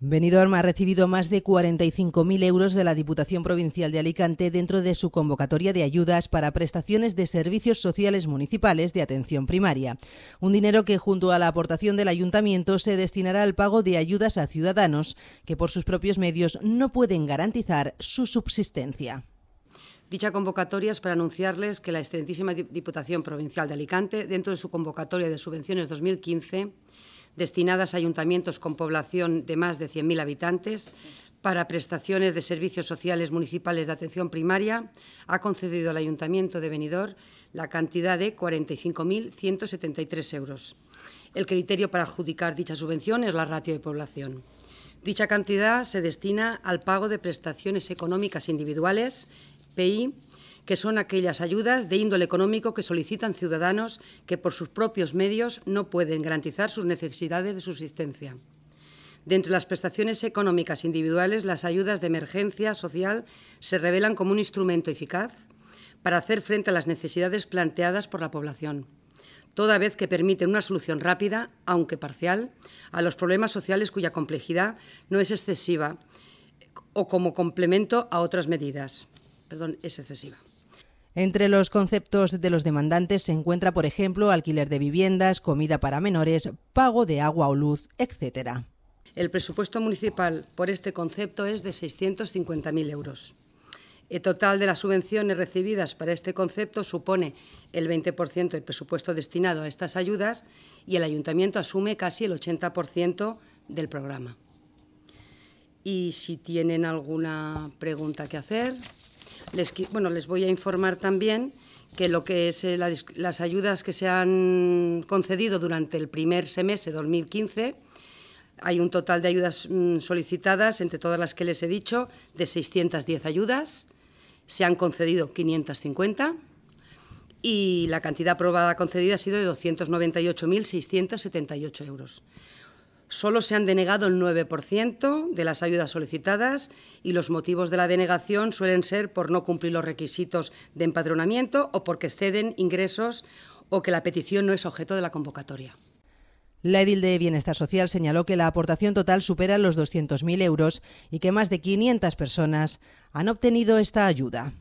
Benidorm ha recibido más de 45.000 euros de la Diputación Provincial de Alicante dentro de su convocatoria de ayudas para prestaciones de servicios sociales municipales de atención primaria. Un dinero que, junto a la aportación del Ayuntamiento, se destinará al pago de ayudas a ciudadanos que, por sus propios medios, no pueden garantizar su subsistencia. Dicha convocatoria es para anunciarles que la excelentísima Diputación Provincial de Alicante, dentro de su convocatoria de subvenciones 2015, destinadas a ayuntamientos con población de más de 100.000 habitantes para prestaciones de servicios sociales municipales de atención primaria, ha concedido al Ayuntamiento de Benidorm la cantidad de 45.173 euros. El criterio para adjudicar dicha subvención es la ratio de población. Dicha cantidad se destina al pago de prestaciones económicas individuales, PI, que son aquellas ayudas de índole económico que solicitan ciudadanos que por sus propios medios no pueden garantizar sus necesidades de subsistencia. De las prestaciones económicas individuales, las ayudas de emergencia social se revelan como un instrumento eficaz para hacer frente a las necesidades planteadas por la población, toda vez que permiten una solución rápida, aunque parcial, a los problemas sociales cuya complejidad no es excesiva o como complemento a otras medidas. Perdón, es excesiva. Entre los conceptos de los demandantes se encuentra, por ejemplo, alquiler de viviendas, comida para menores, pago de agua o luz, etc. El presupuesto municipal por este concepto es de 650.000 euros. El total de las subvenciones recibidas para este concepto supone el 20% del presupuesto destinado a estas ayudas y el ayuntamiento asume casi el 80% del programa. Y si tienen alguna pregunta que hacer, les, bueno, les voy a informar también que lo que es eh, las ayudas que se han concedido durante el primer semestre 2015 hay un total de ayudas mm, solicitadas, entre todas las que les he dicho, de 610 ayudas. Se han concedido 550 y la cantidad aprobada concedida ha sido de 298.678 euros. Solo se han denegado el 9% de las ayudas solicitadas y los motivos de la denegación suelen ser por no cumplir los requisitos de empadronamiento o porque exceden ingresos o que la petición no es objeto de la convocatoria. La edil de Bienestar Social señaló que la aportación total supera los 200.000 euros y que más de 500 personas han obtenido esta ayuda.